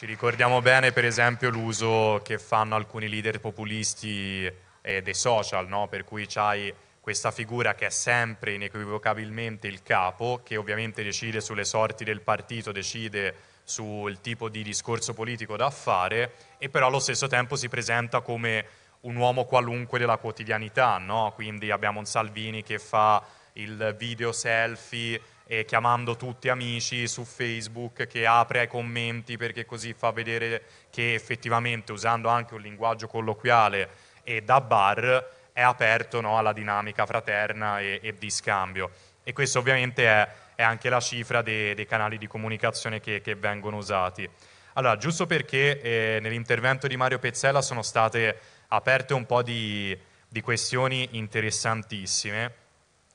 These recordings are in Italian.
Ci ricordiamo bene per esempio l'uso che fanno alcuni leader populisti eh, dei social, no? per cui c'hai questa figura che è sempre inequivocabilmente il capo, che ovviamente decide sulle sorti del partito, decide sul tipo di discorso politico da fare, e però allo stesso tempo si presenta come un uomo qualunque della quotidianità, no? quindi abbiamo un Salvini che fa il video selfie eh, chiamando tutti amici su Facebook che apre ai commenti perché così fa vedere che effettivamente usando anche un linguaggio colloquiale e da bar è aperto no, alla dinamica fraterna e, e, di scambio. E questo ovviamente è, è anche la cifra dei, dei, canali di comunicazione che, che vengono usati. Allora, giusto perché eh, nell'intervento di Mario Pezzella sono state aperte un po' di, di questioni interessantissime,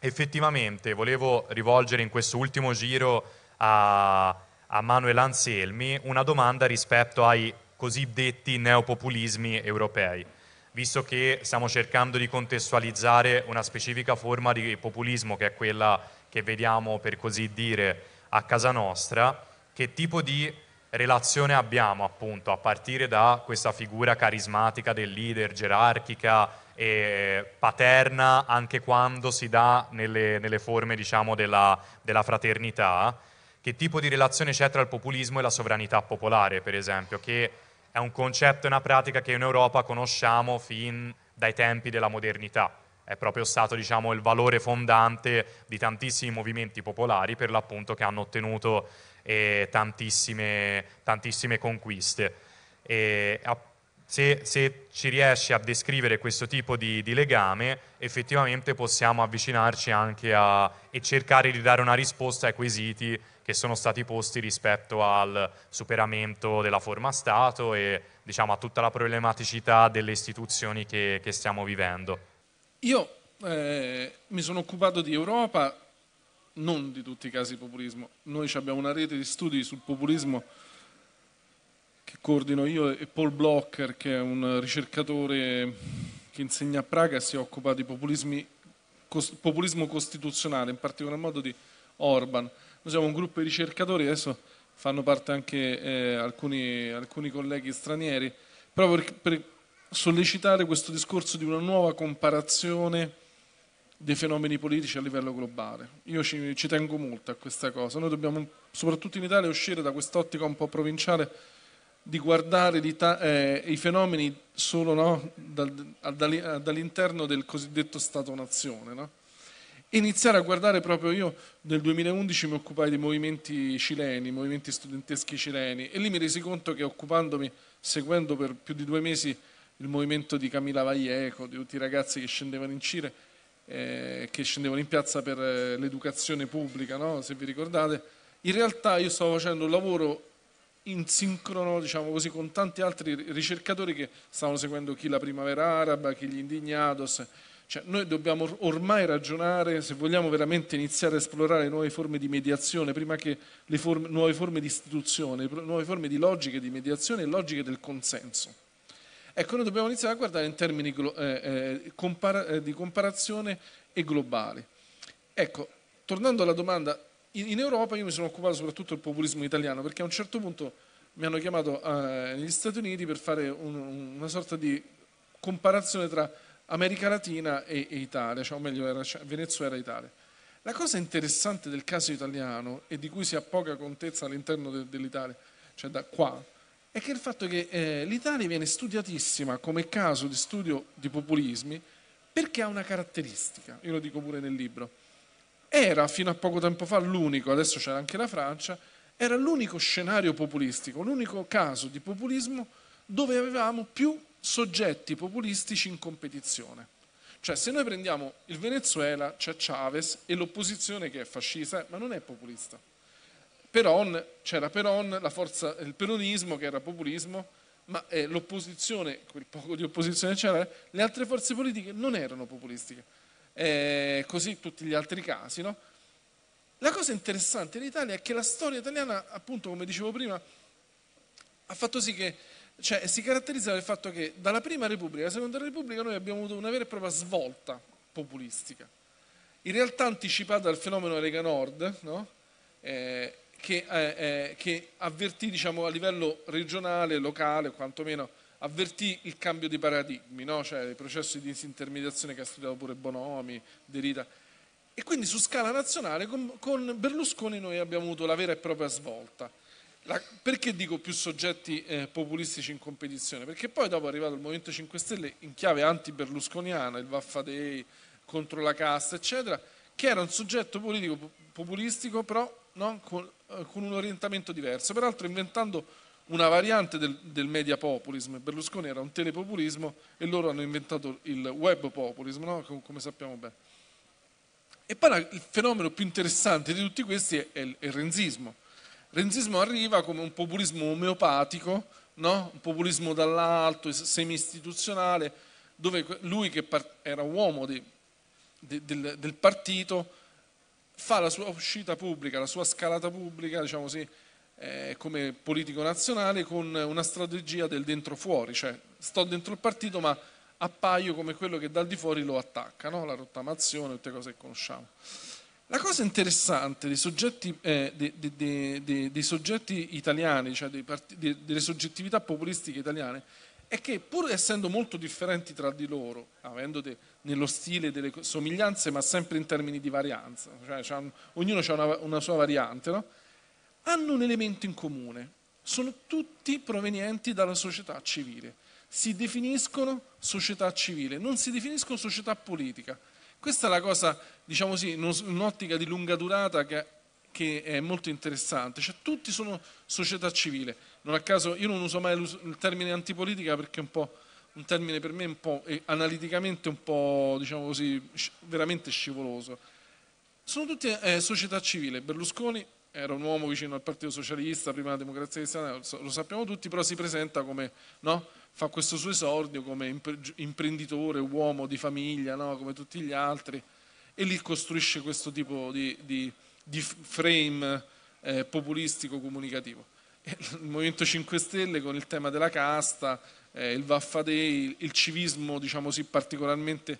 effettivamente volevo rivolgere in questo ultimo giro a, a Manuel Anselmi una domanda rispetto ai cosiddetti neopopulismi europei, visto che stiamo cercando di contestualizzare una specifica forma di populismo che è quella che vediamo per così dire a casa nostra, che tipo di relazione abbiamo appunto a partire da questa figura carismatica del leader, gerarchica e paterna anche quando si dà nelle, nelle forme diciamo, della, della, fraternità, che tipo di relazione c'è tra il populismo e la sovranità popolare per esempio, che è un concetto e una pratica che in Europa conosciamo fin dai tempi della modernità è proprio stato diciamo, il valore fondante di tantissimi movimenti popolari per l'appunto che hanno ottenuto eh, tantissime, tantissime, conquiste. E, a, se, se, ci riesci a descrivere questo tipo di, di legame, effettivamente possiamo avvicinarci anche a, e cercare di dare una risposta ai quesiti che sono stati posti rispetto al superamento della forma Stato e diciamo, a tutta la problematicità delle istituzioni che, che stiamo vivendo. Io eh, mi sono occupato di Europa, non di tutti i casi di populismo. Noi abbiamo una rete di studi sul populismo che coordino io e Paul Blocker, che è un ricercatore che insegna a Praga e si occupa di populismo costituzionale, in particolar modo di Orban. Noi siamo un gruppo di ricercatori, adesso fanno parte anche eh, alcuni, alcuni, colleghi stranieri, proprio per, per sollecitare questo discorso di una nuova comparazione dei fenomeni politici a livello globale. Io ci, ci, tengo molto a questa cosa. Noi dobbiamo, soprattutto in Italia, uscire da quest'ottica un po' provinciale di guardare eh, i fenomeni solo no, dal, dall'interno del cosiddetto Stato-nazione. No? Iniziare a guardare proprio io nel 2011 mi occupai dei movimenti cileni, movimenti studenteschi cileni e lì mi resi conto che occupandomi, seguendo per più di due mesi il movimento di Camila Vaglieco, di tutti i ragazzi che scendevano in Cile, eh, che scendevano in piazza per eh, l'educazione pubblica, no? se vi ricordate. In realtà io stavo facendo un lavoro in sincrono, diciamo così, con tanti altri ricercatori che stavano seguendo chi la primavera araba, chi gli indignados. Cioè, noi dobbiamo ormai ragionare, se vogliamo veramente iniziare a esplorare nuove forme di mediazione, prima che le forme, nuove forme di istituzione, nuove forme di logiche di mediazione e logiche del consenso. Ecco, noi dobbiamo iniziare a guardare in termini eh, eh, compara eh, di comparazione e globali. Ecco, tornando alla domanda, in, in Europa io mi sono occupato soprattutto del populismo italiano, perché a un certo punto mi hanno chiamato eh, negli Stati Uniti per fare un, una sorta di comparazione tra America Latina e, e Italia, cioè, o meglio era cioè, Venezuela e Italia. La cosa interessante del caso italiano e di cui si ha poca contezza all'interno de, dell'Italia, cioè da qua, è che il fatto che eh, l'Italia viene studiatissima come caso di studio di populismi perché ha una caratteristica, io lo dico pure nel libro, era fino a poco tempo fa l'unico, adesso c'era anche la Francia, era l'unico scenario populistico, l'unico caso di populismo dove avevamo più soggetti populistici in competizione. Cioè se noi prendiamo il Venezuela c'è Chavez e l'opposizione che è fascista, eh, ma non è populista. Peron, c'era Peron, forza, il peronismo che era populismo, ma eh, l'opposizione, quel poco di opposizione c'era, le altre forze politiche non erano populistiche. Eh, così tutti gli altri casi, no? La cosa interessante in Italia è che la storia italiana, appunto, come dicevo prima, ha fatto sì che cioè, si caratterizza dal fatto che dalla prima Repubblica alla seconda Repubblica noi abbiamo avuto una vera e propria svolta populistica, in realtà anticipata dal fenomeno Lega Nord, no? eh, che, eh, eh, che avvertì diciamo, a livello regionale, locale, quantomeno avvertì il cambio di paradigmi, no? cioè i processi di disintermediazione che ha studiato pure Bonomi, Derrida. E quindi su scala nazionale con, con Berlusconi noi abbiamo avuto la vera e propria svolta. La, perché dico più soggetti eh, populistici in competizione? Perché poi dopo è arrivato il Movimento 5 Stelle in chiave anti-berlusconiana, il Vaffadei contro la casta, eccetera, che era un soggetto politico populistico però no? con, eh, con, un orientamento diverso, peraltro inventando una variante del, del media populism, Berlusconi era un telepopulismo e loro hanno inventato il web populism, no? come sappiamo bene. E poi il fenomeno più interessante di tutti questi è, il, è il renzismo. renzismo arriva come un populismo omeopatico, no? un populismo dall'alto, semi-istituzionale, dove lui che era uomo di, di, del, del partito fa la sua uscita pubblica, la sua scalata pubblica, diciamo così, eh, come politico nazionale con una strategia del dentro fuori, cioè sto dentro il partito ma appaio come quello che dal di fuori lo attacca, no? la rottamazione, tutte cose che conosciamo. La cosa interessante dei soggetti, eh, dei, dei, dei, soggetti italiani, cioè partiti, delle soggettività populistiche italiane, è che pur essendo molto differenti tra di loro, avendo de, nello stile delle somiglianze, ma sempre in termini di varianza, cioè un, ognuno ha una, una, sua variante, no? hanno un elemento in comune, sono tutti provenienti dalla società civile, si definiscono società civile, non si definiscono società politica. Questa è la cosa, diciamo così, un'ottica di lunga durata che, che è molto interessante, cioè tutti sono società civile, non a caso io non uso mai il termine antipolitica perché è un po' un termine per me un po' eh, analiticamente un po' diciamo così veramente scivoloso. Sono tutte eh, società civile, Berlusconi era un uomo vicino al Partito Socialista, prima della Democrazia Cristiana, lo sappiamo tutti, però si presenta come, no? fa questo suo esordio come imprenditore, uomo di famiglia, no? come tutti gli altri, e lì costruisce questo tipo di, di, di frame eh, populistico comunicativo il Movimento 5 Stelle con il tema della casta, eh, il Vaffadei, il civismo diciamo così particolarmente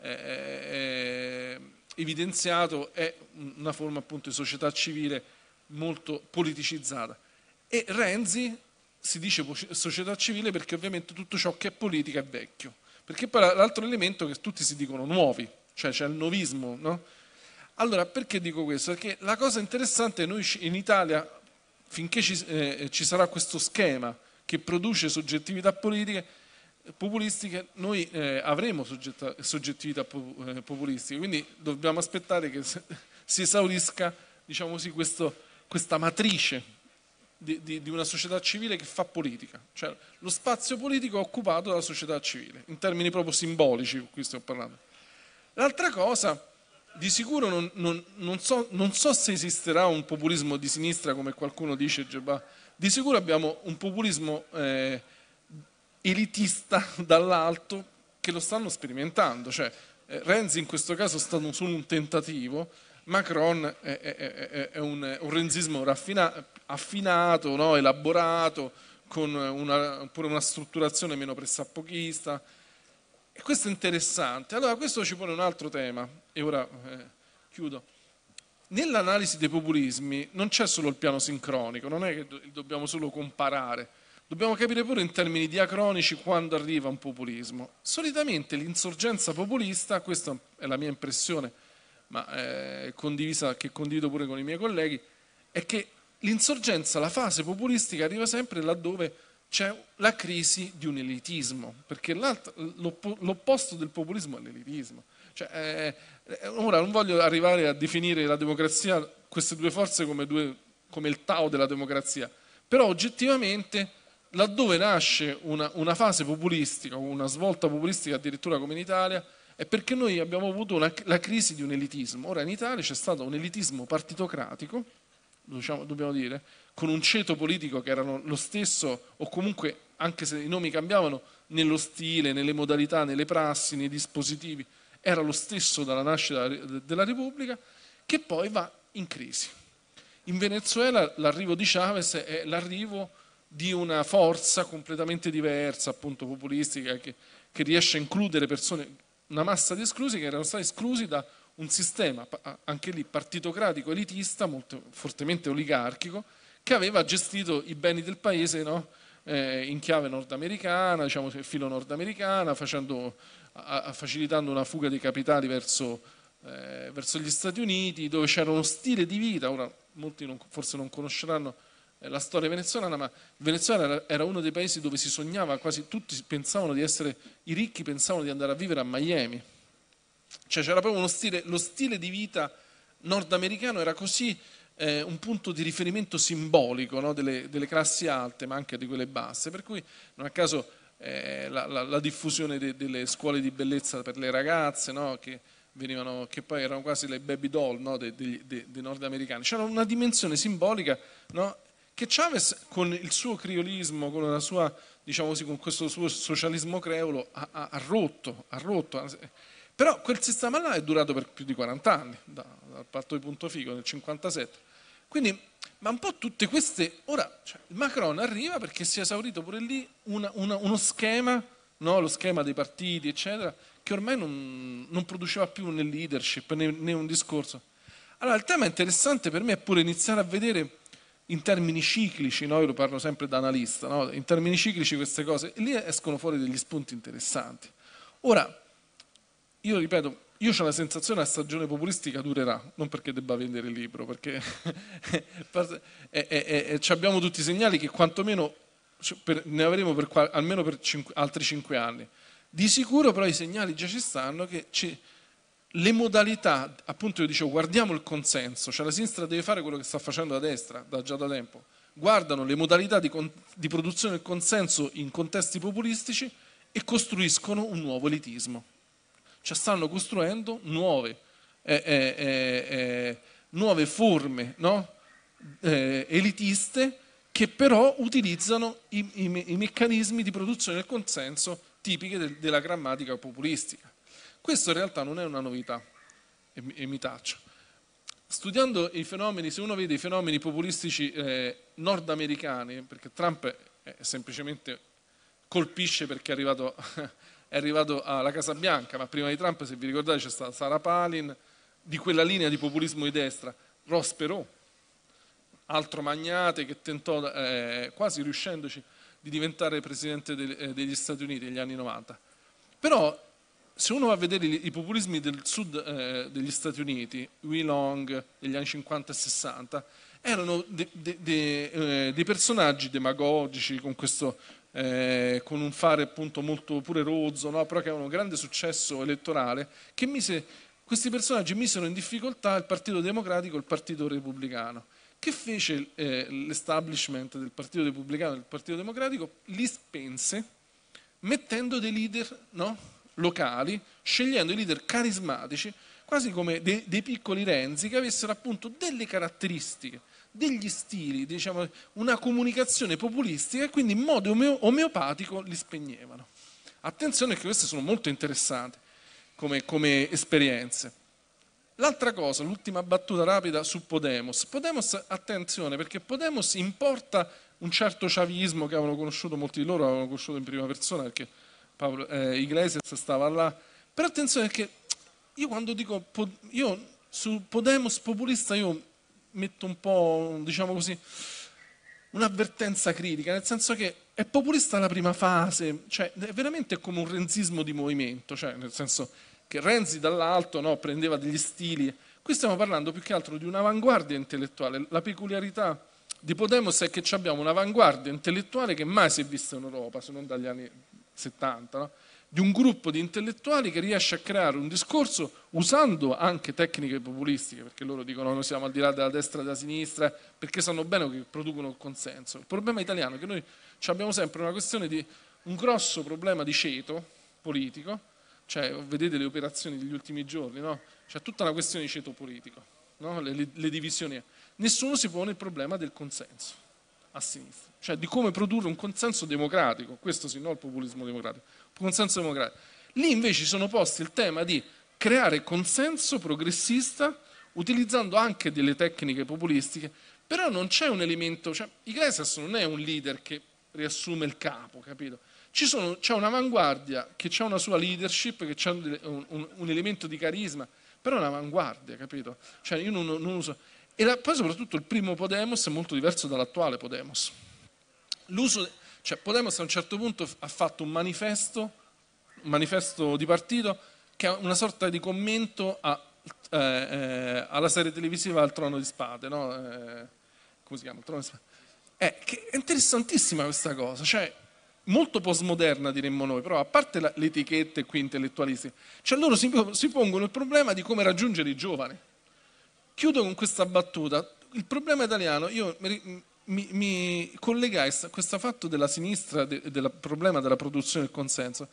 eh, eh, evidenziato è una forma appunto di società civile molto politicizzata. E Renzi si dice società civile perché ovviamente tutto ciò che è politica è vecchio, perché poi l'altro elemento è che tutti si dicono nuovi, cioè c'è il novismo, no? Allora, perché dico questo? Perché la cosa interessante è che noi in Italia finché ci, eh, ci sarà questo schema che produce soggettività politiche, populistiche, noi eh, avremo soggetta, soggettività eh, populistiche. quindi dobbiamo aspettare che si esaurisca diciamo così, questo, questa matrice di, di, di, una società civile che fa politica, cioè lo spazio politico è occupato dalla società civile, in termini proprio simbolici, di cui stiamo parlando. L'altra cosa di sicuro non, non, non, so, non, so, se esisterà un populismo di sinistra come qualcuno dice Gebà, di sicuro abbiamo un populismo eh, elitista dall'alto che lo stanno sperimentando, cioè eh, Renzi in questo caso è stato solo un tentativo, Macron è, è, è, è un, un, renzismo raffina, affinato, no? elaborato, con una, pure una strutturazione meno pressappochista, e questo è interessante. Allora, questo ci pone un altro tema, e ora eh, chiudo. Nell'analisi dei populismi non c'è solo il piano sincronico, non è che dobbiamo solo comparare, dobbiamo capire pure in termini diacronici quando arriva un populismo. Solitamente l'insorgenza populista, questa è la mia impressione, ma eh, condivisa, che condivido pure con i miei colleghi, è che l'insorgenza, la fase populistica arriva sempre laddove c'è la crisi di un elitismo, perché l'opposto del populismo è l'elitismo. Cioè, eh, ora non voglio arrivare a definire la democrazia, queste due forze come, due, come il Tao della democrazia, però oggettivamente laddove nasce una, una fase populistica, una svolta populistica addirittura come in Italia, è perché noi abbiamo avuto una, la crisi di un elitismo. Ora in Italia c'è stato un elitismo partitocratico diciamo, dobbiamo dire, con un ceto politico che erano lo stesso, o comunque, anche se i nomi cambiavano, nello stile, nelle modalità, nelle prassi, nei dispositivi, era lo stesso dalla nascita della Repubblica, che poi va in crisi. In Venezuela l'arrivo di Chavez è l'arrivo di una forza completamente diversa, appunto populistica, che, che riesce a includere persone, una massa di esclusi che erano stati esclusi da un sistema anche lì partitocratico, elitista, molto fortemente oligarchico, che aveva gestito i beni del paese no? eh, in chiave nordamericana, diciamo filo nordamericana, facendo, a, facilitando una fuga di capitali verso, eh, verso, gli Stati Uniti, dove c'era uno stile di vita, ora molti non, forse non conosceranno eh, la storia venezuelana, ma il Venezuela era, era uno dei paesi dove si sognava, quasi tutti pensavano di essere, i ricchi pensavano di andare a vivere a Miami cioè c'era proprio uno stile, lo stile di vita nordamericano era così eh, un punto di riferimento simbolico no? delle, delle, classi alte, ma anche di quelle basse, per cui non a caso eh, la, la, la, diffusione de, delle scuole di bellezza per le ragazze, no? che, venivano, che, poi erano quasi le baby doll no? dei de, de, nordamericani, c'era una dimensione simbolica che Chavez con il suo criolismo, con, sua, diciamo così, con questo suo socialismo creolo ha, ha, ha rotto, ha rotto però quel sistema là è durato per più di 40 anni, da, dal patto di Punto Fico nel 57. Quindi, ma un po' tutte queste... Ora, cioè, Macron arriva perché si è esaurito pure lì una, una, uno schema, no? lo schema dei partiti, eccetera, che ormai non, non produceva più né leadership né, né un discorso. Allora, il tema interessante per me è pure iniziare a vedere in termini ciclici, no? io lo parlo sempre da analista, no? in termini ciclici queste cose, e lì escono fuori degli spunti interessanti. Ora, io ripeto, io ho la sensazione che la stagione populistica durerà, non perché debba vendere il libro, perché e, e, e, abbiamo tutti i segnali che quantomeno per, ne avremo per, almeno per cinque, altri cinque anni. Di sicuro però i segnali già ci stanno che ci, le modalità, appunto io dicevo, guardiamo il consenso, cioè la sinistra deve fare quello che sta facendo la destra da, già da tempo, guardano le modalità di, di produzione del consenso in contesti populistici e costruiscono un nuovo elitismo cioè stanno costruendo nuove, eh, eh, eh, eh nuove forme no? Eh, elitiste che però utilizzano i, i, i, meccanismi di produzione del consenso tipiche del, della grammatica populistica. Questo in realtà non è una novità, e, e mi taccio studiando i fenomeni, se uno vede i fenomeni populistici eh, nordamericani, perché Trump è semplicemente colpisce perché è arrivato è arrivato alla Casa Bianca, ma prima di Trump, se vi ricordate, c'è stata Sara Palin, di quella linea di populismo di destra, Ross Perot, altro magnate che tentò, eh, quasi riuscendoci, di diventare presidente eh, degli Stati Uniti negli anni 90. Però se uno va a vedere i populismi del sud eh, degli Stati Uniti, Wilong degli anni 50 e 60, erano dei de, de, de eh, personaggi demagogici con, questo, eh, con un fare appunto molto pure rozzo, no? però che avevano un grande successo elettorale, che mise, questi personaggi misero in difficoltà il Partito Democratico e il Partito Repubblicano. Che fece eh, l'establishment del Partito Repubblicano e del Partito Democratico? Li spense mettendo dei leader no? locali, scegliendo i leader carismatici, quasi come dei, dei piccoli Renzi, che avessero appunto delle caratteristiche degli stili, diciamo, una comunicazione populistica e quindi in modo omeopatico li spegnevano. Attenzione che queste sono molto interessanti come, come esperienze. L'altra cosa, l'ultima battuta rapida su Podemos. Podemos, attenzione, perché Podemos importa un certo chavismo che avevano conosciuto molti di loro, avevano conosciuto in prima persona perché Paolo, eh, Iglesias stava là. Però attenzione perché io quando dico, io su Podemos populista io metto un po', diciamo così, un'avvertenza critica, nel senso che è populista la prima fase, cioè è veramente come un renzismo di movimento, cioè nel senso che Renzi dall'alto no, prendeva degli stili. Qui stiamo parlando più che altro di un'avanguardia intellettuale. La peculiarità di Podemos è che abbiamo un'avanguardia intellettuale che mai si è vista in Europa, se non dagli anni 70. No? di un gruppo di intellettuali che riesce a creare un discorso usando anche tecniche populistiche, perché loro dicono noi siamo al di là della destra e della sinistra, perché sanno bene che producono il consenso. Il problema italiano è che noi abbiamo sempre una questione di un grosso problema di ceto politico, cioè vedete le operazioni degli ultimi giorni, no? c'è tutta una questione di ceto politico, no? le, le, le divisioni. Nessuno si pone il problema del consenso a sinistra, cioè di come produrre un consenso democratico, questo sì, no il populismo democratico consenso democratico. Lì invece sono posti il tema di creare consenso progressista utilizzando anche delle tecniche populistiche, però non c'è un elemento, cioè Iglesias non è un leader che riassume il capo, capito? Sono, c'è un'avanguardia che ha una sua leadership, che ha un, un, un, elemento di carisma, però è un'avanguardia, capito? Cioè io non, non uso... E la, poi soprattutto il primo Podemos è molto diverso dall'attuale Podemos. L'uso cioè Podemos a un certo punto ha fatto un manifesto, un manifesto di partito che è una sorta di commento a, eh, eh, alla serie televisiva Al Trono di Spade, no? eh, come si chiama? Il Trono di Spade. Eh, è interessantissima questa cosa, cioè molto postmoderna diremmo noi, però a parte le etichette qui intellettualistiche, cioè loro si, si pongono il problema di come raggiungere i giovani. Chiudo con questa battuta, il problema italiano, io mi, mi collegai a questo fatto della sinistra, de, del problema della produzione del consenso.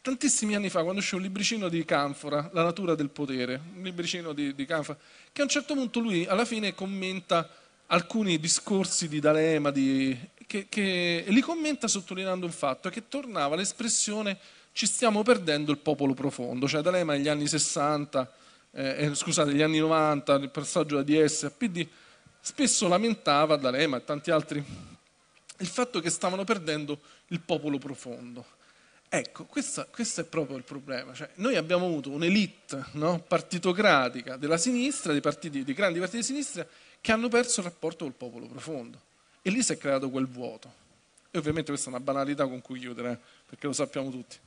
Tantissimi anni fa, quando uscì un libricino di Canfora, La natura del potere, un libricino di, di Canfora, che a un certo punto lui alla fine commenta alcuni discorsi di D'Alema, di, che, che li commenta sottolineando un fatto, che tornava l'espressione ci stiamo perdendo il popolo profondo, cioè D'Alema negli anni 60, eh, eh, scusate, negli anni 90, nel passaggio da DS a PD, spesso lamentava D'Alema e tanti altri il fatto che stavano perdendo il popolo profondo. Ecco, questa, questo è proprio il problema. Cioè, noi abbiamo avuto un'elite no, partitocratica della sinistra, dei, partiti, dei grandi partiti di sinistra, che hanno perso il rapporto col popolo profondo. E lì si è creato quel vuoto. E ovviamente questa è una banalità con cui chiudere, eh, perché lo sappiamo tutti.